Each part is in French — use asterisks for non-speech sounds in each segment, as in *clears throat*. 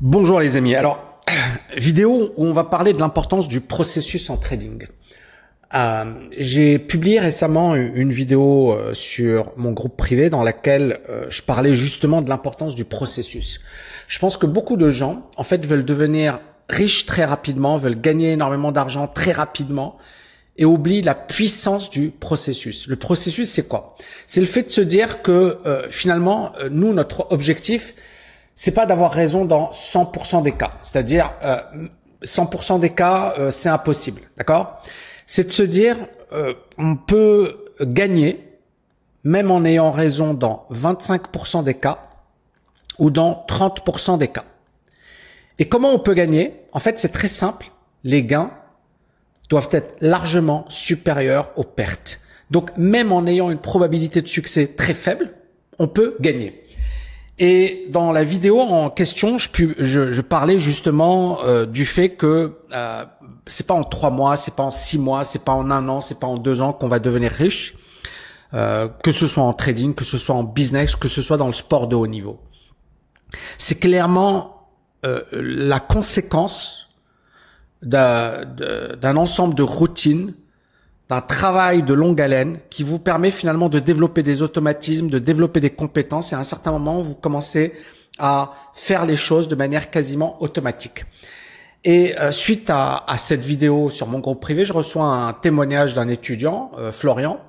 Bonjour les amis. Alors, *clears throat* vidéo où on va parler de l'importance du processus en trading. Euh, j'ai publié récemment une vidéo euh, sur mon groupe privé dans laquelle euh, je parlais justement de l'importance du processus. Je pense que beaucoup de gens, en fait, veulent devenir riches très rapidement, veulent gagner énormément d'argent très rapidement et oublient la puissance du processus. Le processus, c'est quoi C'est le fait de se dire que finalement, nous, notre objectif, c'est pas d'avoir raison dans 100% des cas. C'est-à-dire, euh, 100% des cas, euh, c'est impossible, d'accord C'est de se dire, euh, on peut gagner, même en ayant raison dans 25% des cas ou dans 30% des cas. Et comment on peut gagner En fait, c'est très simple. Les gains doivent être largement supérieurs aux pertes. Donc, même en ayant une probabilité de succès très faible, on peut gagner. Et dans la vidéo en question, je, je, parlais justement euh, du fait que euh, c'est pas en trois mois, c'est pas en six mois, c'est pas en un an, c'est pas en deux ans qu'on va devenir riche, euh, que ce soit en trading, que ce soit en business, que ce soit dans le sport de haut niveau. C'est clairement euh, la conséquence d'un ensemble de routines un travail de longue haleine qui vous permet finalement de développer des automatismes, de développer des compétences et à un certain moment, vous commencez à faire les choses de manière quasiment automatique. Et euh, suite à, cette vidéo sur mon groupe privé, je reçois un témoignage d'un étudiant, euh, Florian,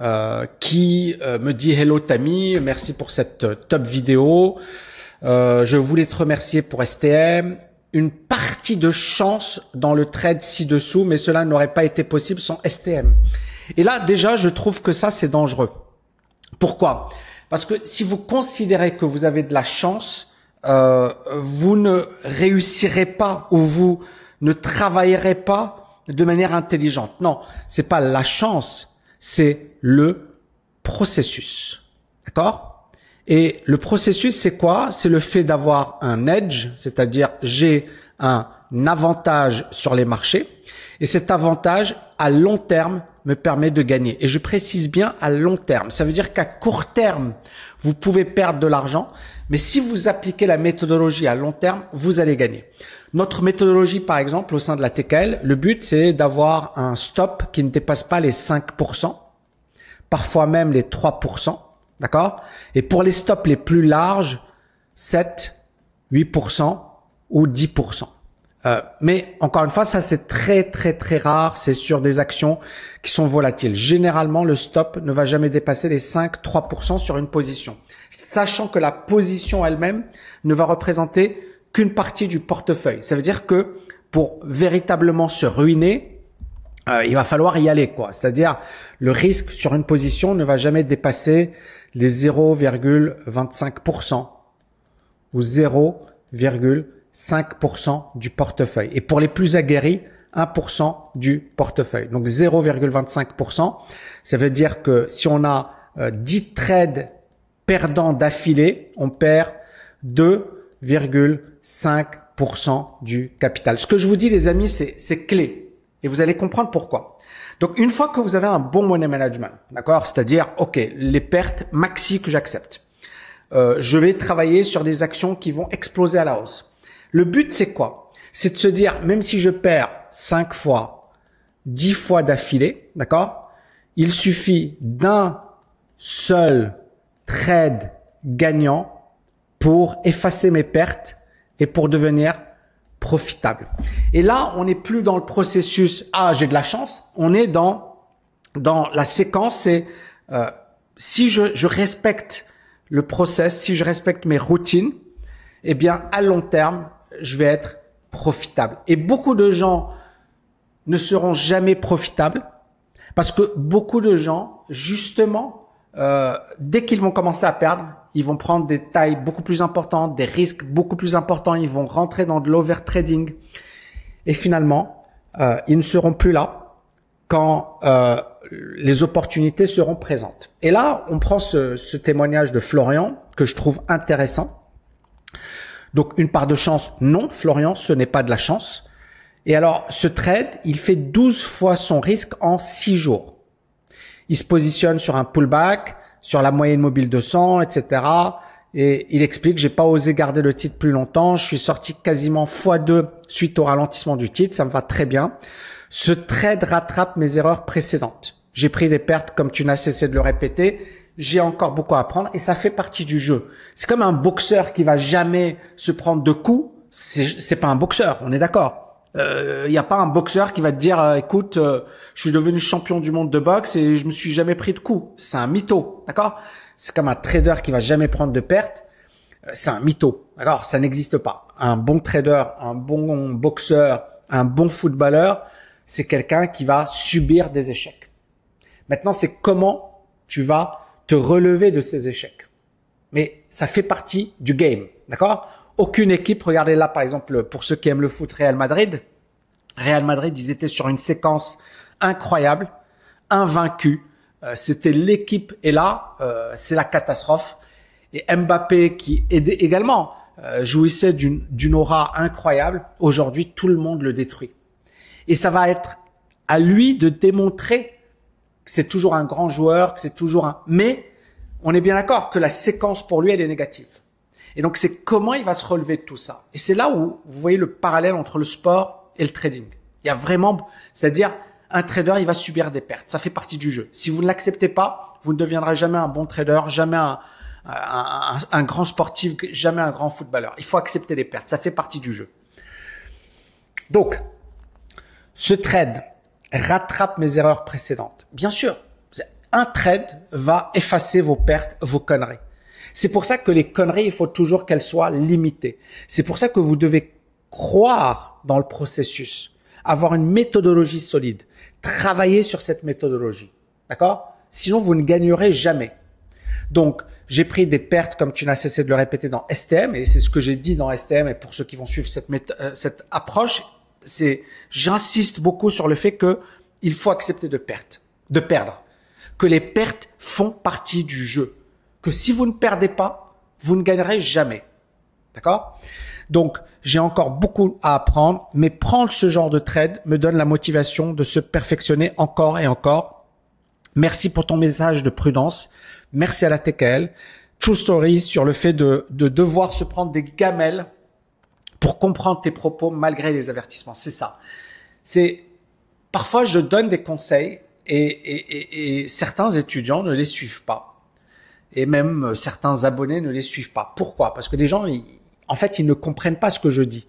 euh, qui me dit Hello Tammy, merci pour cette top vidéo. je voulais te remercier pour STM une partie de chance dans le trade ci-dessous, mais cela n'aurait pas été possible sans STM. Et là, déjà, je trouve que ça, c'est dangereux. Pourquoi Parce que si vous considérez que vous avez de la chance, euh, vous ne réussirez pas ou vous ne travaillerez pas de manière intelligente. Non, c'est pas la chance, c'est le processus. D'accord et le processus, c'est quoi C'est le fait d'avoir un edge, c'est-à-dire j'ai un avantage sur les marchés. Et cet avantage, à long terme, me permet de gagner. Et je précise bien à long terme. Ça veut dire qu'à court terme, vous pouvez perdre de l'argent. Mais si vous appliquez la méthodologie à long terme, vous allez gagner. Notre méthodologie, par exemple, au sein de la TKL, le but, c'est d'avoir un stop qui ne dépasse pas les 5%, parfois même les 3%. D'accord Et pour les stops les plus larges, 7, 8% ou 10%. Euh, mais encore une fois, ça c'est très très très rare. C'est sur des actions qui sont volatiles. Généralement, le stop ne va jamais dépasser les 5-3% sur une position, sachant que la position elle-même ne va représenter qu'une partie du portefeuille. Ça veut dire que pour véritablement se ruiner, euh, il va falloir y aller, quoi. C'est-à-dire, le risque sur une position ne va jamais dépasser les 0,25% ou 0,5% du portefeuille. Et pour les plus aguerris, 1% du portefeuille. Donc 0,25%, ça veut dire que si on a 10 euh, trades perdants d'affilée, on perd 2,5% du capital. Ce que je vous dis, les amis, c'est clé. Et vous allez comprendre pourquoi. Donc, une fois que vous avez un bon money management, d'accord, c'est-à-dire, ok, les pertes maxi que j'accepte, euh, je vais travailler sur des actions qui vont exploser à la hausse. Le but, c'est quoi C'est de se dire, même si je perds 5 fois, 10 fois d'affilée, d'accord, il suffit d'un seul trade gagnant pour effacer mes pertes et pour devenir profitable. Et là, on n'est plus dans le processus ah j'ai de la chance, on est dans dans la séquence c'est euh, si je, je, respecte le process, si je respecte mes routines, eh bien à long terme, je vais être profitable. Et beaucoup de gens ne seront jamais profitables parce que beaucoup de gens justement euh, dès qu'ils vont commencer à perdre, ils vont prendre des tailles beaucoup plus importantes, des risques beaucoup plus importants, ils vont rentrer dans de l'overtrading. Et finalement, euh, ils ne seront plus là quand euh, les opportunités seront présentes. Et là, on prend ce, ce, témoignage de Florian que je trouve intéressant. Donc une part de chance, non, Florian, ce n'est pas de la chance. Et alors, ce trade, il fait 12 fois son risque en 6 jours il se positionne sur un pullback, sur la moyenne mobile de 100, etc. Et il explique, j'ai pas osé garder le titre plus longtemps. Je suis sorti quasiment x2 suite au ralentissement du titre. Ça me va très bien. Ce trade rattrape mes erreurs précédentes. J'ai pris des pertes, comme tu n'as cessé de le répéter. J'ai encore beaucoup à apprendre et ça fait partie du jeu. C'est comme un boxeur qui va jamais se prendre de coups. C'est pas un boxeur, on est d'accord. Il euh, n'y a pas un boxeur qui va te dire euh, écoute, euh, je suis devenu champion du monde de boxe et je me suis jamais pris de coup. C'est un mytho, d'accord C'est comme un trader qui va jamais prendre de pertes. C'est un mytho, d'accord Ça n'existe pas. Un bon trader, un bon boxeur, un bon footballeur, c'est quelqu'un qui va subir des échecs. Maintenant, c'est comment tu vas te relever de ces échecs. Mais ça fait partie du game, d'accord aucune équipe, regardez là par exemple, pour ceux qui aiment le foot, Real Madrid. Real Madrid, ils étaient sur une séquence incroyable, invaincue. Euh, c'était l'équipe, et là, euh, c'est la catastrophe. Et Mbappé, qui aidait également, euh, jouissait d'une aura incroyable. Aujourd'hui, tout le monde le détruit. Et ça va être à lui de démontrer que c'est toujours un grand joueur, que c'est toujours un... Mais on est bien d'accord que la séquence pour lui, elle est négative. Et donc, c'est comment il va se relever de tout ça. Et c'est là où vous voyez le parallèle entre le sport et le trading. Il y a vraiment, c'est-à-dire, un trader, il va subir des pertes. Ça fait partie du jeu. Si vous ne l'acceptez pas, vous ne deviendrez jamais un bon trader, jamais un, grand sportif, jamais un grand footballeur. Il faut accepter les pertes. Ça fait partie du jeu. Donc, ce trade rattrape mes erreurs précédentes. Bien sûr, un trade va effacer vos pertes, vos conneries. C'est pour ça que les conneries, il faut toujours qu'elles soient limitées. C'est pour ça que vous devez croire dans le processus, avoir une méthodologie solide, travailler sur cette méthodologie. D'accord Sinon, vous ne gagnerez jamais. Donc, j'ai pris des pertes, comme tu n'as cessé de le répéter dans STM, et c'est ce que j'ai dit dans STM, et pour ceux qui vont suivre euh, cette, approche, c'est, j'insiste beaucoup sur le fait que il faut accepter de pertes, de perdre, que les pertes font partie du jeu que si vous ne perdez pas, vous ne gagnerez jamais. D'accord Donc, j'ai encore beaucoup à apprendre, mais prendre ce genre de trade me donne la motivation de se perfectionner encore et encore. Merci pour ton message de prudence. Merci à la TKL. True Story sur le fait de, de devoir se prendre des gamelles pour comprendre tes propos malgré les avertissements. C'est ça. C'est parfois je donne des conseils et, et, et certains étudiants ne les suivent pas et même euh, certains abonnés ne les suivent pas. Pourquoi Parce que les gens, en fait, ils ne comprennent pas ce que je dis.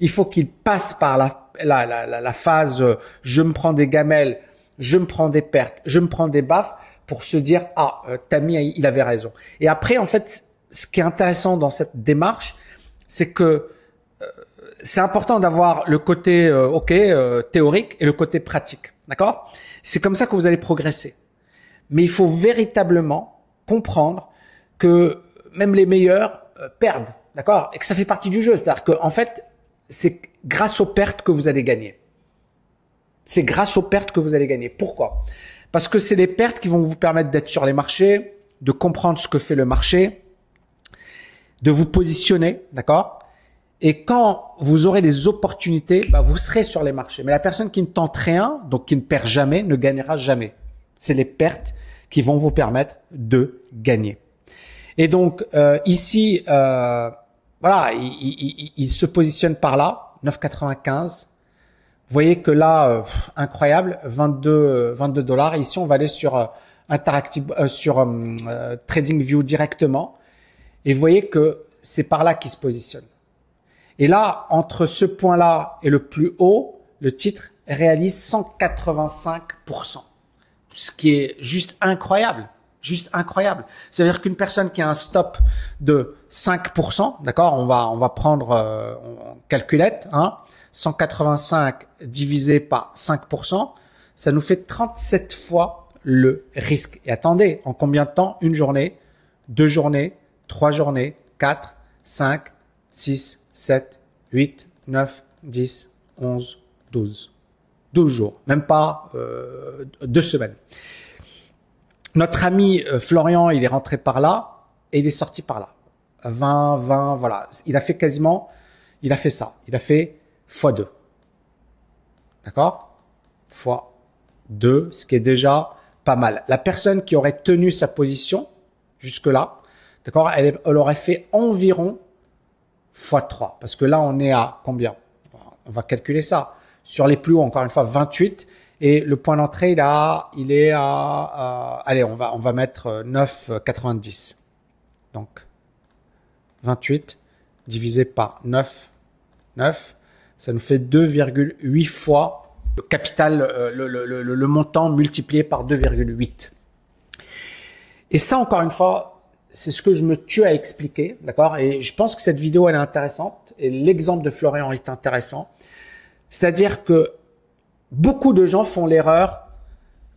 Il faut qu'ils passent par la, la, la, la phase euh, je me prends des gamelles, je me prends des pertes, je me prends des baffes pour se dire ah euh, Tammy il avait raison. Et après en fait, ce qui est intéressant dans cette démarche, c'est que euh, c'est important d'avoir le côté ok théorique et le côté pratique, d'accord C'est comme ça que vous allez progresser. Mais il faut véritablement comprendre que même les meilleurs euh, perdent, d'accord Et que ça fait partie du jeu. C'est-à-dire qu'en en fait, c'est grâce aux pertes que vous allez gagner. C'est grâce aux pertes que vous allez gagner. Pourquoi Parce que c'est les pertes qui vont vous permettre d'être sur les marchés, de comprendre ce que fait le marché, de vous positionner, d'accord Et quand vous aurez des opportunités, bah, vous serez sur les marchés. Mais la personne qui ne tente rien, donc qui ne perd jamais, ne gagnera jamais. C'est les pertes qui vont vous permettre de gagner. Et donc euh, ici, euh, voilà, il, il, se positionne par là, 9,95. Vous voyez que là, euh, incroyable, 22 22 dollars. Ici, on va aller sur Interactive, sur trading view directement, et vous voyez que c'est par là qu'il se positionne. Et là, entre ce point-là et le plus haut, le titre réalise 185 ce qui est juste incroyable juste incroyable. C'est-à-dire qu'une personne qui a un stop de 5%, d'accord, on va on va prendre euh, calculette, hein, 185 divisé par 5%, ça nous fait 37 fois le risque. Et attendez, en combien de temps Une journée, deux journées, trois journées, quatre, cinq, six, sept, huit, neuf, dix, onze, douze. 12 jours, même pas euh, deux semaines. Notre ami euh, Florian, il est rentré par là et il est sorti par là. 20, 20, voilà. Il a fait quasiment, il a fait ça. Il a fait x2. D'accord x2, ce qui est déjà pas mal. La personne qui aurait tenu sa position jusque-là, d'accord, elle, elle, aurait fait environ x3. Parce que là, on est à combien On va calculer ça sur les plus hauts, encore une fois 28. Et le point d'entrée, là, il est à, allez, on va, on va mettre 9,90. Euh, euh, Donc, 28 divisé par 9, 9, ça nous fait 2,8 fois le capital, euh, le, le montant multiplié par 2,8. Et ça, encore une fois, c'est ce que je me tue à expliquer, d'accord Et je pense que cette vidéo, elle est intéressante, et l'exemple de Florian est intéressant. C'est-à-dire que beaucoup de gens font l'erreur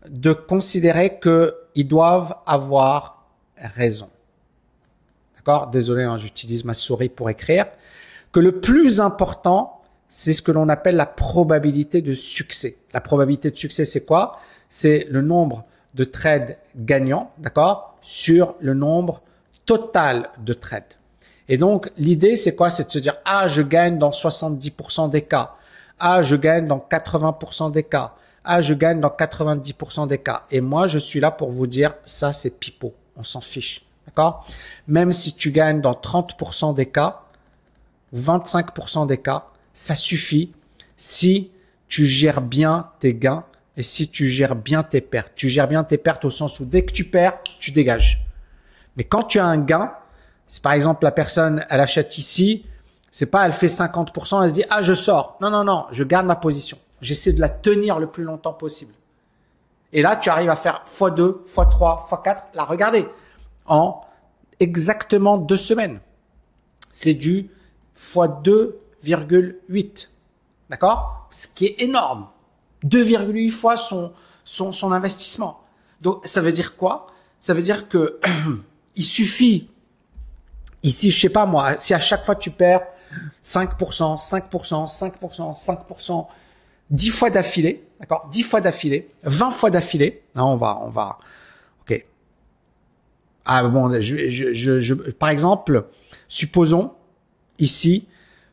de considérer qu'ils doivent avoir raison. D'accord Désolé, hein, j'utilise ma souris pour écrire. Que le plus important, c'est ce que l'on appelle la probabilité de succès. La probabilité de succès, c'est quoi C'est le nombre de trades gagnants, d'accord Sur le nombre total de trades. Et donc, l'idée, c'est quoi C'est de se dire, ah, je gagne dans 70% des cas. Ah, je gagne dans 80% des cas. Ah, je gagne dans 90% des cas. Et moi, je suis là pour vous dire, ça, c'est pipeau. On s'en fiche. D'accord Même si tu gagnes dans 30% des cas, 25% des cas, ça suffit si tu gères bien tes gains et si tu gères bien tes pertes. Tu gères bien tes pertes au sens où dès que tu perds, tu dégages. Mais quand tu as un gain, c'est par exemple la personne, elle achète ici, c'est pas elle fait 50%, elle se dit ah je sors. Non non non, je garde ma position. J'essaie de la tenir le plus longtemps possible. Et là, tu arrives à faire x2, x3, x4. La regardez en exactement deux semaines. C'est du x2,8. D'accord Ce qui est énorme. 2,8 fois son, son, son investissement. Donc ça veut dire quoi Ça veut dire que *clears throat* il suffit ici, je sais pas moi, si à chaque fois tu perds 5%, 5%, 5%, 5%, 10 fois d'affilée, d'accord 10 fois d'affilée, 20 fois d'affilée. On va, on va, ok. Ah bon, je, je, je, par exemple, supposons ici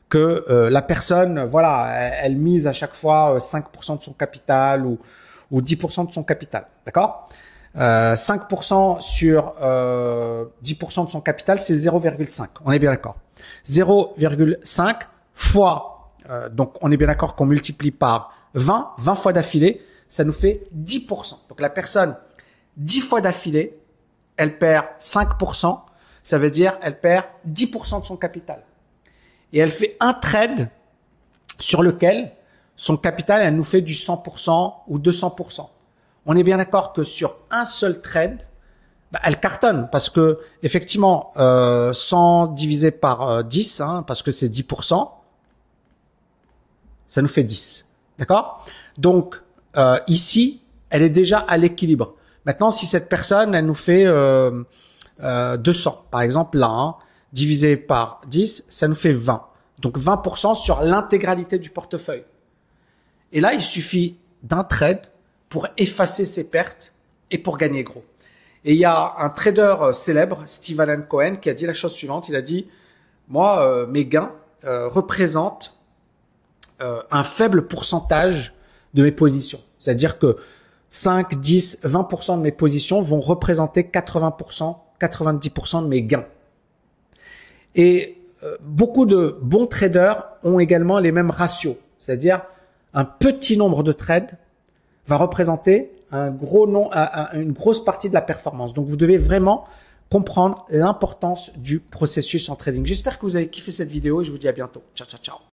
que euh, la personne, voilà, elle, elle, mise à chaque fois 5% euh, de son capital ou, ou 10% de son capital, d'accord 5% euh, sur 10% euh, de son capital, c'est 0,5. On est bien d'accord. 0,5 fois, euh, donc on est bien d'accord qu'on multiplie par 20, 20 fois d'affilée, ça nous fait 10%. Donc la personne, 10 fois d'affilée, elle perd 5%, ça veut dire elle perd 10% de son capital. Et elle fait un trade sur lequel son capital, elle nous fait du 100% ou 200% on est bien d'accord que sur un seul trade, bah, elle cartonne parce que effectivement, 100 euh, divisé par 10, euh, hein, parce que c'est 10%, ça nous fait 10. D'accord Donc euh, ici, elle est déjà à l'équilibre. Maintenant, si cette personne, elle nous fait 200, par exemple là, hein, divisé par 10, ça nous fait 20. Donc 20% sur l'intégralité du portefeuille. Et là, il suffit d'un trade pour effacer ses pertes et pour gagner gros. Et il y a un trader euh, célèbre, Steve Allen Cohen, qui a dit la chose suivante. Il a dit, moi, euh, mes gains euh, représentent un faible pourcentage de mes positions. C'est-à-dire que 5, 10, 20% de mes positions vont représenter 80%, 90% de mes gains. Et beaucoup de bons traders ont également les mêmes ratios. C'est-à-dire un petit nombre de trades va représenter un gros nom, une grosse partie de la performance. Donc vous devez vraiment comprendre l'importance du processus en trading. J'espère que vous avez kiffé cette vidéo et je vous dis à bientôt. Ciao, ciao, ciao.